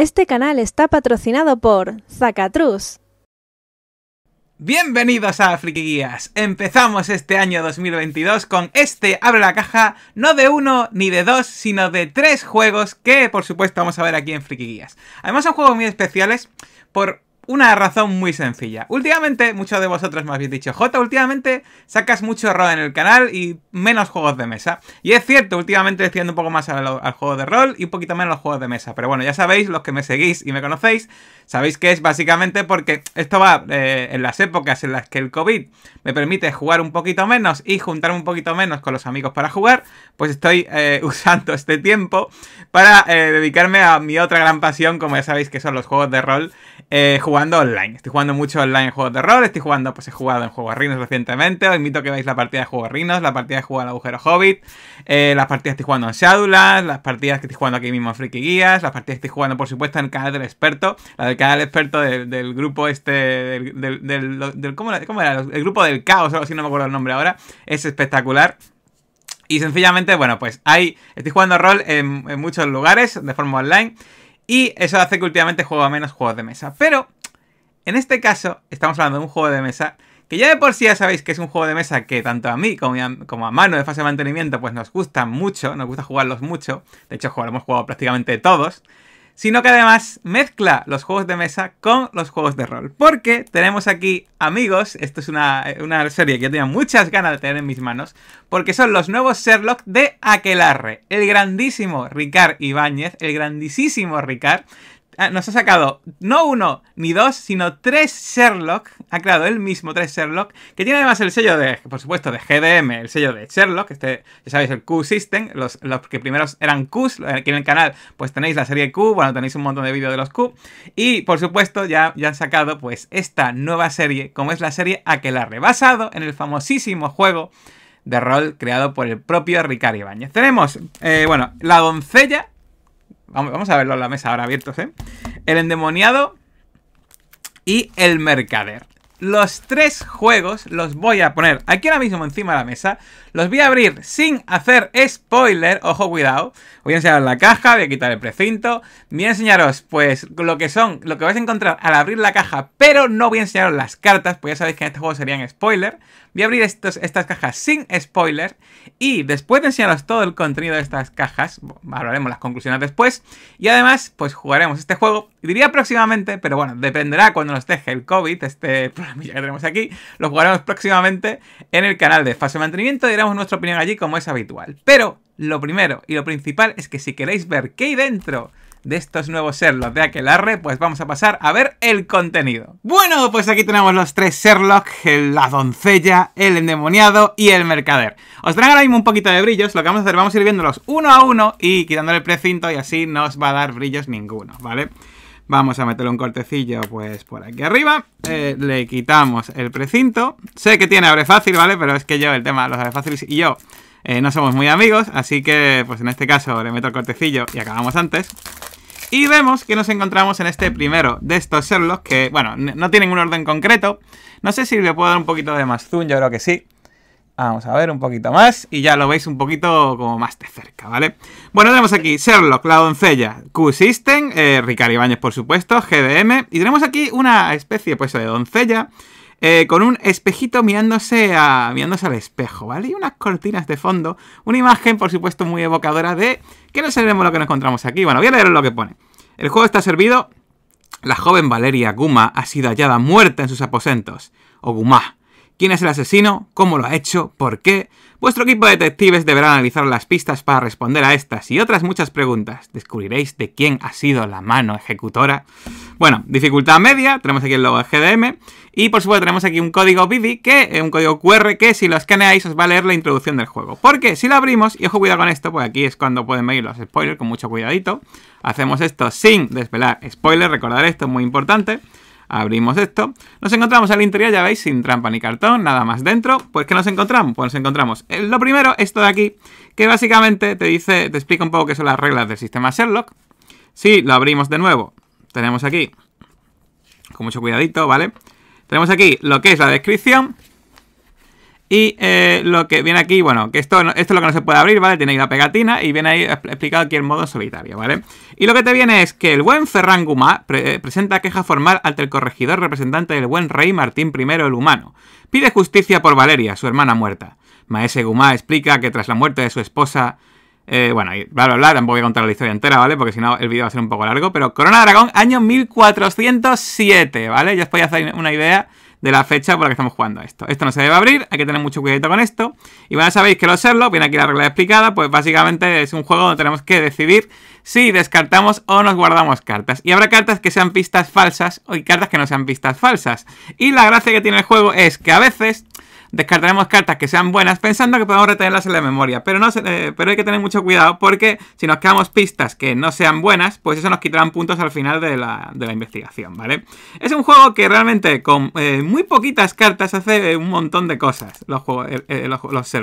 Este canal está patrocinado por Zacatrus. Bienvenidos a Friki Guías. Empezamos este año 2022 con este abre la caja no de uno ni de dos, sino de tres juegos que por supuesto vamos a ver aquí en Friki Guías. Además son juegos muy especiales por una razón muy sencilla. Últimamente, muchos de vosotros me habéis dicho, Jota, últimamente sacas mucho rol en el canal y menos juegos de mesa. Y es cierto, últimamente estoy un poco más al, juego de rol y un poquito menos a los juegos de mesa. Pero bueno, ya sabéis, los que me seguís y me conocéis, sabéis que es básicamente porque esto va eh, en las épocas en las que el COVID me permite jugar un poquito menos y juntarme un poquito menos con los amigos para jugar, pues estoy eh, usando este tiempo para eh, dedicarme a mi otra gran pasión, como ya sabéis que son los juegos de rol eh, jugando online. Estoy jugando mucho online en juegos de rol, estoy jugando, pues he jugado en Juegos Rinos recientemente, os invito a que veáis la partida de Juegos Rinos, la partida de jugar al Agujero Hobbit, eh, las partidas que estoy jugando en Shadulas. las partidas que estoy jugando aquí mismo en Freaky Guías, las partidas que estoy jugando, por supuesto, en el canal del experto, la del canal experto del, grupo este, del, del, ¿cómo, era? ¿cómo, era? El grupo del caos, algo así, no me acuerdo el nombre ahora, es espectacular. Y sencillamente, bueno, pues hay, estoy jugando rol en, en muchos lugares de forma online. Y eso hace que últimamente juego menos juegos de mesa. Pero, en este caso, estamos hablando de un juego de mesa que ya de por sí ya sabéis que es un juego de mesa que tanto a mí como a, mano de fase de mantenimiento pues nos gusta mucho, nos gusta jugarlos mucho. De hecho, hemos jugado prácticamente todos sino que además mezcla los juegos de mesa con los juegos de rol. Porque tenemos aquí amigos, esto es una, serie que yo tenía muchas ganas de tener en mis manos, porque son los nuevos Sherlock de Aquelarre, el grandísimo Ricard Ibáñez, el grandísimo Ricard Ah, nos ha sacado no uno ni dos, sino tres Sherlock. Ha creado el mismo tres Sherlock, que tiene además el sello de, por supuesto, de GDM, el sello de Sherlock, este, ya sabéis, el Q-System, los, los, que primeros eran Qs, aquí en el canal pues tenéis la serie Q, bueno, tenéis un montón de vídeos de los Q, y por supuesto ya, ya han sacado pues esta nueva serie, como es la serie Aquelarre, basado en el famosísimo juego de rol creado por el propio Ricardo Ibáñez. Tenemos, eh, bueno, La Doncella, Vamos, a verlo en la mesa ahora abiertos, ¿eh? El endemoniado y el mercader. Los tres juegos los voy a poner aquí ahora mismo encima de la mesa. Los voy a abrir sin hacer spoiler. Ojo, cuidado. Voy a enseñaros la caja, voy a quitar el precinto. Voy a enseñaros, pues, lo que son, lo que vais a encontrar al abrir la caja. Pero no voy a enseñaros las cartas, pues ya sabéis que en este juego serían spoiler. Voy a abrir estas cajas sin spoiler y después de enseñaros todo el contenido de estas cajas, hablaremos las conclusiones después y además pues jugaremos este juego, diría próximamente, pero bueno, dependerá cuando nos deje el COVID, este problema que tenemos aquí, lo jugaremos próximamente en el canal de Fase de Mantenimiento y diremos nuestra opinión allí como es habitual. Pero lo primero y lo principal es que si queréis ver qué hay dentro de estos nuevos Sherlock de aquel arre pues vamos a pasar a ver el contenido. Bueno, pues aquí tenemos los tres Sherlock, la doncella, el endemoniado y el mercader. Os traen ahora mismo un poquito de brillos, lo que vamos a hacer, vamos a ir viéndolos uno a uno y quitándole el precinto y así no os va a dar brillos ninguno, ¿vale? Vamos a meterle un cortecillo, pues, por aquí arriba. Eh, le quitamos el precinto. Sé que tiene abre fácil, ¿vale? Pero es que yo, el tema de los abre fáciles y yo eh, no somos muy amigos. Así que, pues, en este caso le meto el cortecillo y acabamos antes. Y vemos que nos encontramos en este primero de estos Sherlock, que, bueno, no tienen un orden concreto. No sé si le puedo dar un poquito de más zoom, yo creo que sí. Vamos a ver un poquito más y ya lo veis un poquito como más de cerca, ¿vale? Bueno, tenemos aquí Sherlock, la doncella, Q-System, eh, Ricardo Ibáñez, por supuesto, GDM, y tenemos aquí una especie pues de doncella eh, con un espejito mirándose, a, mirándose al espejo, ¿vale? Y unas cortinas de fondo, una imagen, por supuesto, muy evocadora de que no sabemos lo que nos encontramos aquí. Bueno, voy a leer lo que pone. El juego está servido. La joven Valeria Guma ha sido hallada muerta en sus aposentos. O Guma. ¿Quién es el asesino? ¿Cómo lo ha hecho? ¿Por qué? Vuestro equipo de detectives deberá analizar las pistas para responder a estas y otras muchas preguntas. Descubriréis de quién ha sido la mano ejecutora. Bueno, dificultad media, tenemos aquí el logo de GDM. Y por supuesto tenemos aquí un código Bibi, que es eh, un código QR que si lo escaneáis os va a leer la introducción del juego. Porque si lo abrimos, y ojo cuidado con esto, porque aquí es cuando pueden venir los spoilers con mucho cuidadito. Hacemos esto sin desvelar spoilers, recordar esto es muy importante. Abrimos esto. Nos encontramos al interior, ya veis, sin trampa ni cartón, nada más dentro. Pues ¿qué nos encontramos? Pues nos encontramos eh, lo primero, esto de aquí, que básicamente te dice, te explica un poco qué son las reglas del sistema Sherlock. Si lo abrimos de nuevo, tenemos aquí, con mucho cuidadito, ¿vale? Tenemos aquí lo que es la descripción. Y eh, lo que viene aquí, bueno, que esto, esto es lo que no se puede abrir, ¿vale? Tiene ahí la pegatina y viene ahí explicado aquí el modo solitario, ¿vale? Y lo que te viene es que el buen Ferran Gumá eh, presenta queja formal ante el corregidor representante del buen rey Martín I el Humano. Pide justicia por Valeria, su hermana muerta. Maese Gumá explica que tras la muerte de su esposa, eh, bueno, y bla, bla, bla, tampoco voy a contar la historia entera, ¿vale? Porque si no, el vídeo va a ser un poco largo. Pero Corona de año 1407, ¿vale? Ya os podéis hacer una idea de la fecha por la que estamos jugando a esto. Esto no se debe abrir, hay que tener mucho cuidado con esto. Y bueno, sabéis que lo serlo, viene aquí la regla explicada, pues básicamente es un juego donde tenemos que decidir si descartamos o nos guardamos cartas. Y habrá cartas que sean pistas falsas o cartas que no sean pistas falsas. Y la gracia que tiene el juego es que a veces descartaremos cartas que sean buenas pensando que podemos retenerlas en la memoria. Pero, no, eh, pero hay que tener mucho cuidado porque si nos quedamos pistas que no sean buenas, pues eso nos quitarán puntos al final de la, investigación, ¿vale? Es un juego que realmente con eh, muy poquitas cartas hace eh, un montón de cosas, los, juegos, los,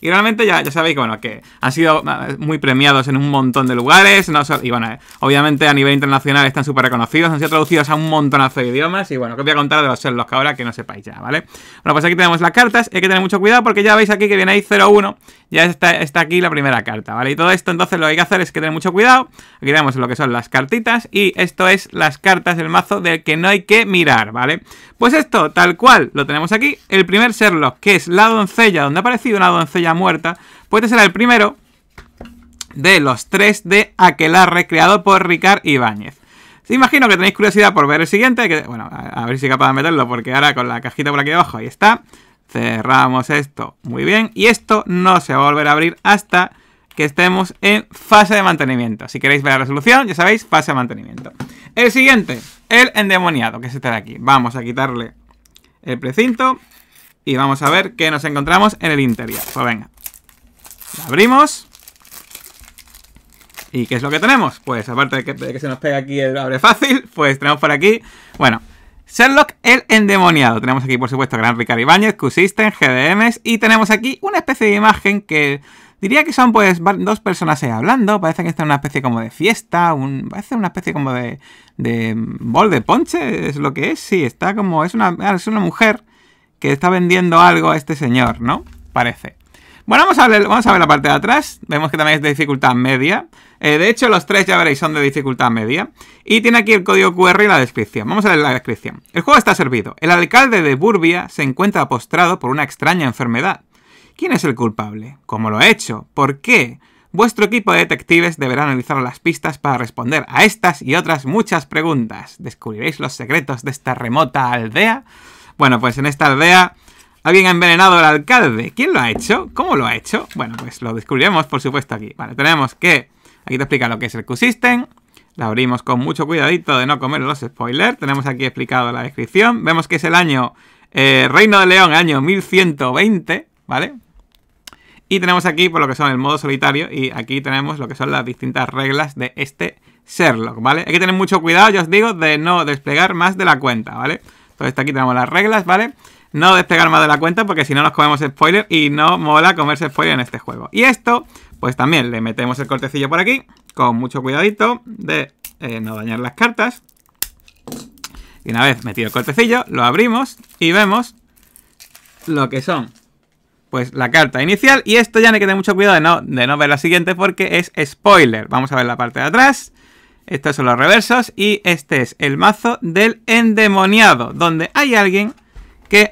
Y realmente ya, ya sabéis que, bueno, que han sido ah, muy premiados en un montón de lugares, y bueno, obviamente a nivel internacional están súper reconocidos, han sido traducidos a un montonazo de idiomas, y bueno, que os voy a contar de los Sherlock ahora que no sepáis ya, ¿vale? Bueno, pues aquí tenemos la carta cartas hay que tener mucho cuidado porque ya veis aquí que viene ahí 0-1, ya está, está aquí la primera carta, ¿vale? Y todo esto entonces lo que hay que hacer es que tener mucho cuidado, aquí tenemos lo que son las cartitas y esto es las cartas del mazo del que no hay que mirar, ¿vale? Pues esto, tal cual, lo tenemos aquí, el primer serlo, que es la doncella, donde ha aparecido una doncella muerta, Puede este ser el primero de los tres de Aquelarre, creado por Ricard Ibáñez. Imagino que tenéis curiosidad por ver el siguiente. bueno, a, ver si capaz de meterlo, porque ahora con la cajita por aquí abajo, ahí está cerramos esto. Muy bien, y esto no se va a volver a abrir hasta que estemos en fase de mantenimiento. Si queréis ver la resolución, ya sabéis, fase de mantenimiento. El siguiente, el endemoniado, que es este de aquí. Vamos a quitarle el precinto y vamos a ver qué nos encontramos en el interior. Pues venga, abrimos. ¿Y qué es lo que tenemos? Pues aparte de que, que se nos pega aquí el abre fácil, pues tenemos por aquí, bueno, Sherlock el endemoniado. Tenemos aquí, por supuesto, Gran Ricardo Ibáñez, q en GDMs. Y tenemos aquí una especie de imagen que diría que son, pues, dos personas ahí hablando. Parece que está en una especie como de fiesta. Un, parece una especie como de, de mm, bol de ponche, es lo que es. Sí, está como. Es una, es una mujer que está vendiendo algo a este señor, ¿no? Parece. Bueno, vamos a, ver, vamos a ver la parte de atrás. Vemos que también es de dificultad media. Eh, de hecho, los tres ya veréis son de dificultad media. Y tiene aquí el código QR y la descripción. Vamos a leer la descripción. El juego está servido. El alcalde de Burbia se encuentra postrado por una extraña enfermedad. ¿Quién es el culpable? ¿Cómo lo ha hecho? ¿Por qué? Vuestro equipo de detectives deberá analizar las pistas para responder a estas y otras muchas preguntas. ¿Descubriréis los secretos de esta remota aldea? Bueno, pues en esta aldea Alguien ha envenenado al alcalde. ¿Quién lo ha hecho? ¿Cómo lo ha hecho? Bueno, pues lo descubriremos, por supuesto, aquí. Vale, tenemos que... Aquí te explica lo que es el Q-System. La abrimos con mucho cuidadito de no comer los spoilers. Tenemos aquí explicado la descripción. Vemos que es el año... Eh, Reino de León, año 1120, ¿vale? Y tenemos aquí por pues, lo que son el modo solitario y aquí tenemos lo que son las distintas reglas de este Sherlock, ¿vale? Hay que tener mucho cuidado, ya os digo, de no desplegar más de la cuenta, ¿vale? Entonces aquí tenemos las reglas, ¿vale? no despegar más de la cuenta porque si no nos comemos spoiler y no mola comerse spoiler en este juego. Y esto, pues también le metemos el cortecillo por aquí, con mucho cuidadito de eh, no dañar las cartas. Y una vez metido el cortecillo, lo abrimos y vemos lo que son. Pues la carta inicial y esto ya hay que tener mucho cuidado de no, de no ver la siguiente porque es spoiler. Vamos a ver la parte de atrás. Estos son los reversos y este es el mazo del endemoniado, donde hay alguien que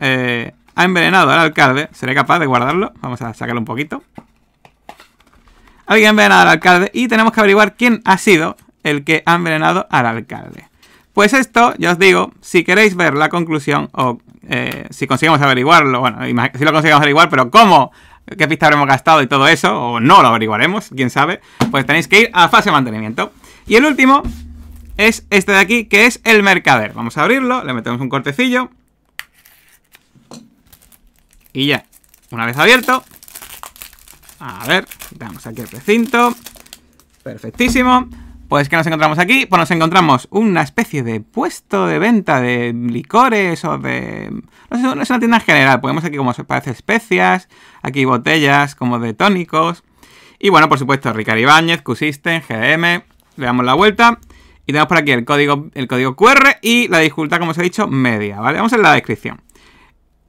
eh, ha, envenenado al alcalde. ¿Seré capaz de guardarlo? Vamos a sacarlo un poquito. Alguien ha envenenado al alcalde y tenemos que averiguar quién ha sido el que ha envenenado al alcalde. Pues esto, ya os digo, si queréis ver la conclusión o eh, si conseguimos averiguarlo, bueno, si lo conseguimos averiguar, pero cómo, qué pista habremos gastado y todo eso, o no lo averiguaremos, quién sabe, pues tenéis que ir a fase de mantenimiento. Y el último es este de aquí, que es el mercader. Vamos a abrirlo, le metemos un cortecillo y ya, una vez abierto, a ver, vamos aquí el recinto, perfectísimo. Pues, que nos encontramos aquí? Pues nos encontramos una especie de puesto de venta de licores o de... No sé, es una tienda general. Podemos aquí como se parece especias, aquí botellas como de tónicos. Y bueno, por supuesto, Ricardo Ibáñez, Q-System, GM. Le damos la vuelta y tenemos por aquí el código, el código QR y la dificultad, como os he dicho, media, ¿vale? Vamos en la descripción.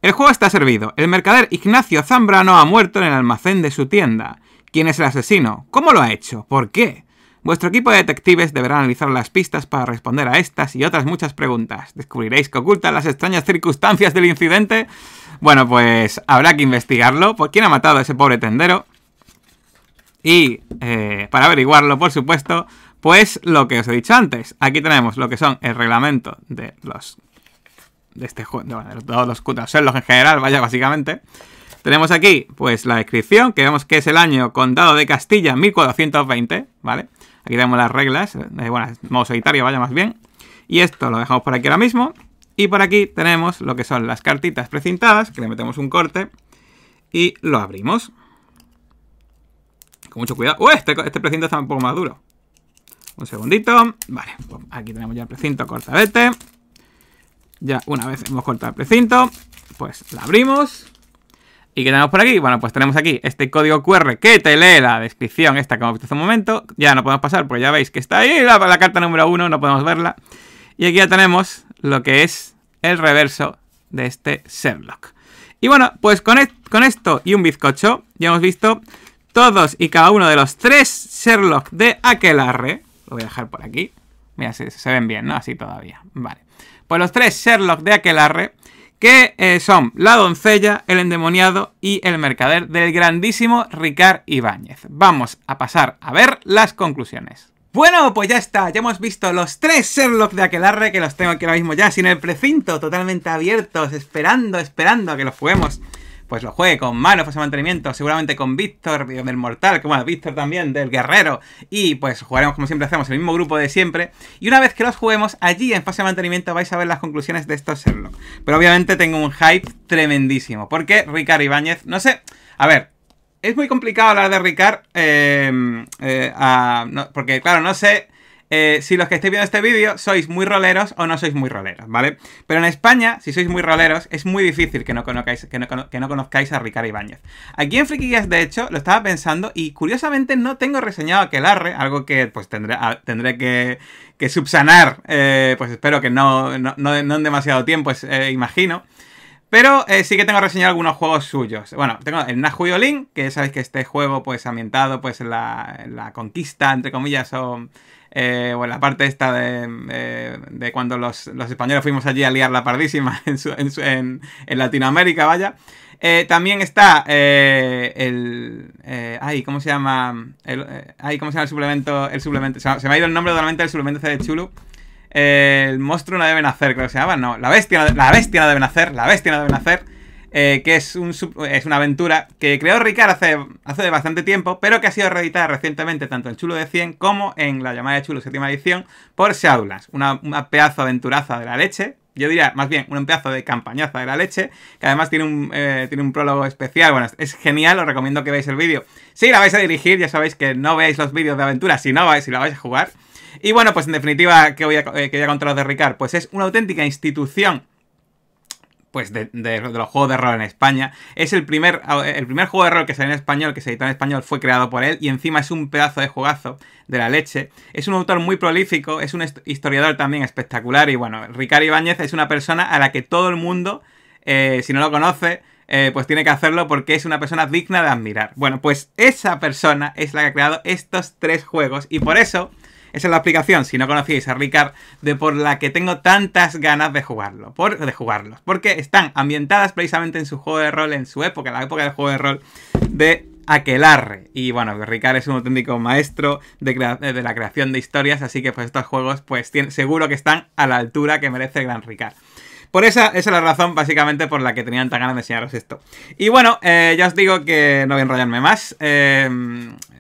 El juego está servido. El mercader Ignacio Zambrano ha muerto en el almacén de su tienda. ¿Quién es el asesino? ¿Cómo lo ha hecho? ¿Por qué? Vuestro equipo de detectives deberá analizar las pistas para responder a estas y otras muchas preguntas. ¿Descubriréis que ocultan las extrañas circunstancias del incidente? Bueno, pues habrá que investigarlo. ¿Por quién ha matado a ese pobre tendero? Y eh, para averiguarlo, por supuesto, pues lo que os he dicho antes. Aquí tenemos lo que son el reglamento de los de este juego, de todos los, cutas, los en general, vaya, básicamente. Tenemos aquí, pues, la descripción, que vemos que es el año condado de Castilla, 1420, ¿vale? Aquí tenemos las reglas, eh, bueno, modo solitario, vaya más bien. Y esto lo dejamos por aquí ahora mismo. Y por aquí tenemos lo que son las cartitas precintadas, que le metemos un corte y lo abrimos. Con mucho cuidado. ¡Uy! Este, este precinto está un poco más duro. Un segundito. Vale, pues aquí tenemos ya el precinto cortadete. Ya una vez hemos cortado el precinto, pues la abrimos. ¿Y qué tenemos por aquí? Bueno, pues tenemos aquí este código QR que te lee la descripción esta que hemos visto hace un momento. Ya no podemos pasar porque ya veis que está ahí la, carta número 1, no podemos verla. Y aquí ya tenemos lo que es el reverso de este Sherlock. Y bueno, pues e-, con, esto y un bizcocho ya hemos visto todos y cada uno de los tres Sherlock de Aquelarre. Lo voy a dejar por aquí. Mira, se, ven bien, ¿no? Así todavía. Vale. Pues los tres Sherlock de Aquelarre, que eh, son la doncella, el endemoniado y el mercader del grandísimo Ricard Ibáñez. Vamos a pasar a ver las conclusiones. Bueno, pues ya está, ya hemos visto los tres Sherlock de Aquelarre, que los tengo aquí ahora mismo ya, sin el precinto, totalmente abiertos, esperando, esperando a que los juguemos pues lo juegue con Manu, fase de mantenimiento, seguramente con Víctor del Mortal, Como bueno, Víctor también del Guerrero, y pues jugaremos como siempre hacemos, el mismo grupo de siempre, y una vez que los juguemos, allí en fase de mantenimiento vais a ver las conclusiones de esto Sherlock. Pero obviamente tengo un hype tremendísimo, porque Ricard Ibáñez, no sé, a ver, es muy complicado hablar de Ricard, eh, eh, porque claro, no sé eh, si los que estéis viendo este vídeo sois muy roleros o no sois muy roleros, ¿vale? Pero en España, si sois muy roleros, es muy difícil que no conozcáis, que no, conozcáis a Ricardo Ibáñez. Aquí en Frikillas de hecho, lo estaba pensando y curiosamente no tengo reseñado a ARRE, algo que pues tendré, ah, tendré que, subsanar, eh, pues espero que no, en demasiado tiempo, eh, imagino. Pero sí que tengo reseñado algunos juegos suyos. Bueno, tengo el Nahuyo Link, que sabéis que este juego, pues ambientado pues en la, la conquista, entre comillas, son eh, bueno, la parte esta de, de, cuando los, españoles fuimos allí a liar la pardísima en, Latinoamérica, vaya. Eh, también está eh, el. Eh, ay, ¿cómo se llama? ay, ¿cómo se llama el suplemento? El suplemento. Se, me ha ido el nombre totalmente del suplemento este de Chulu. el monstruo no debe nacer, creo que se llama. No, la bestia, la bestia no debe nacer. La bestia no debe nacer. Eh, que es, un, es una aventura que creó Ricard hace, hace bastante tiempo, pero que ha sido reeditada recientemente tanto en Chulo de 100 como en la llamada de Chulo séptima edición por Shadulas. Una, una pedazo de aventuraza de la leche, yo diría más bien un pedazo de campañaza de la leche, que además tiene un, eh, prólogo especial, bueno, es genial, os recomiendo que veáis el vídeo. Si la vais a dirigir, ya sabéis que no veáis los vídeos de aventura si no vais, si la vais a jugar. Y bueno, pues en definitiva, que voy a, eh, que voy a contaros de Ricard? Pues es una auténtica institución pues de, los juegos de rol en España. Es el primer, el primer juego de rol que salió en español, que se editó en español, fue creado por él y encima es un pedazo de jugazo de la leche. Es un autor muy prolífico, es un historiador también espectacular y bueno, Ricardo Ibáñez es una persona a la que todo el mundo, eh, si no lo conoce, eh, pues tiene que hacerlo porque es una persona digna de admirar. Bueno, pues esa persona es la que ha creado estos tres juegos y por eso esa es la aplicación, si no conocíais a Ricard, de por la que tengo tantas ganas de jugarlo, por, de jugarlos, porque están ambientadas precisamente en su juego de rol, en su época, la época del juego de rol de Aquelarre. Y bueno, Ricard es un auténtico maestro de, la creación de historias, así que pues estos juegos pues tienen, seguro que están a la altura que merece gran Ricard. Por esa, es la razón básicamente por la que tenían tan ganas de enseñaros esto. Y bueno, eh, ya os digo que no voy a enrollarme más. Eh,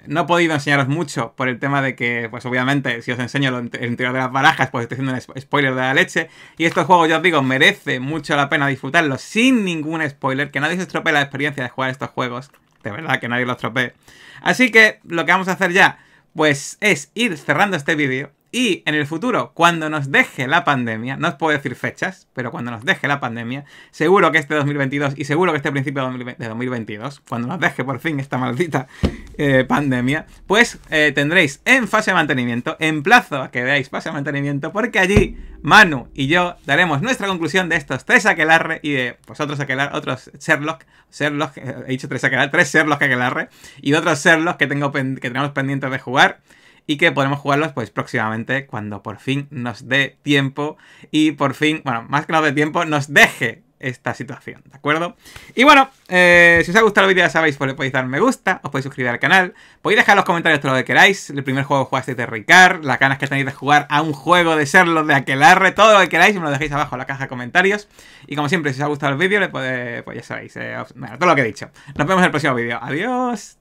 no he podido enseñaros mucho por el tema de que, pues obviamente, si os enseño el interior de las barajas, pues estoy haciendo un spoiler de la leche. Y estos juegos, ya os digo, merece mucho la pena disfrutarlo sin ningún spoiler, que nadie se estropee la experiencia de jugar estos juegos. De verdad, que nadie lo estropee. Así que lo que vamos a hacer ya, pues es ir cerrando este vídeo. Y en el futuro, cuando nos deje la pandemia, no os puedo decir fechas, pero cuando nos deje la pandemia, seguro que este 2022 y seguro que este principio de 2022, cuando nos deje por fin esta maldita eh, pandemia, pues eh, tendréis en fase de mantenimiento, en plazo a que veáis fase de mantenimiento, porque allí Manu y yo daremos nuestra conclusión de estos tres aquelarre y de pues, otros aquelarre, otros Sherlock, Sherlock, eh, he dicho tres aquelarre, tres Sherlock aquelarre y de otros Sherlock que, tengo, que tenemos pendientes de jugar y que podremos jugarlos pues próximamente cuando por fin nos dé tiempo y por fin, bueno, más que nos dé tiempo, nos deje esta situación, ¿de acuerdo? Y bueno, eh, si os ha gustado el vídeo ya sabéis, pues le podéis dar me gusta, os podéis suscribir al canal, podéis dejar en los comentarios todo lo que queráis, el primer juego que jugasteis de Ricard, las ganas que tenéis de jugar a un juego de serlo de aquelarre, todo lo que queráis, me lo dejéis abajo en la caja de comentarios. Y como siempre, si os ha gustado el vídeo, le puede, pues ya sabéis, eh, todo lo que he dicho. Nos vemos en el próximo vídeo. Adiós.